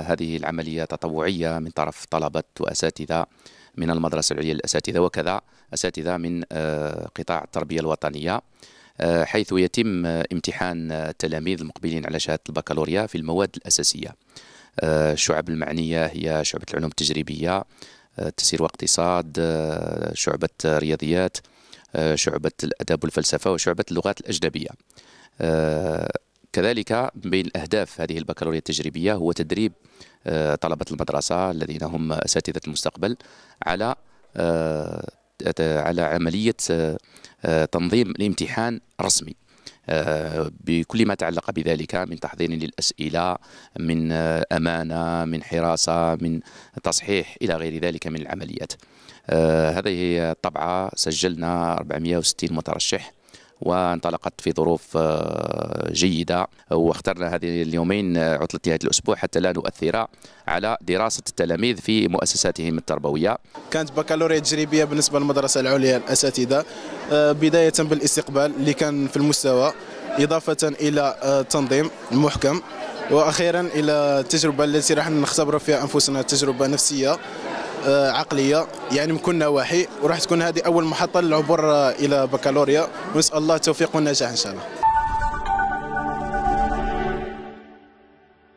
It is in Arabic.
هذه العملية تطوعية من طرف طلبة وأساتذة من المدرسة العليا للأساتذة وكذا أساتذة من آه، قطاع التربية الوطنية آه، حيث يتم آه، امتحان التلاميذ المقبلين على شهادة البكالوريا في المواد الأساسية الشعب المعنية هي شعبة العلوم التجريبية تسير واقتصاد شعبة رياضيات شعبة الأدب والفلسفة وشعبة اللغات الأجنبية كذلك بين أهداف هذه البكالوريا التجريبية هو تدريب آه، طلبة المدرسة الذين هم أساتذة المستقبل على آه، على عملية آه، تنظيم الامتحان الرسمي بكل ما تعلق بذلك من تحضير للأسئلة من أمانة من حراسة من تصحيح إلى غير ذلك من العمليات هذه الطبعة سجلنا 460 مترشح وانطلقت في ظروف آه، جيدة واخترنا هذه اليومين آه، عطلة نهاية الأسبوع حتى لا نؤثر على دراسة التلاميذ في مؤسساتهم التربوية كانت بكالوريا تجريبية بالنسبة للمدرسة العليا الأساتذة آه، بداية بالاستقبال اللي كان في المستوى إضافة إلى التنظيم المحكم واخيرا الى التجربه التي راح نختبر فيها انفسنا تجربه نفسيه آه، عقليه يعني من كل نواحي وراح تكون هذه اول محطه للعبور آه، الى بكالوريا ونسال الله التوفيق والنجاح ان شاء الله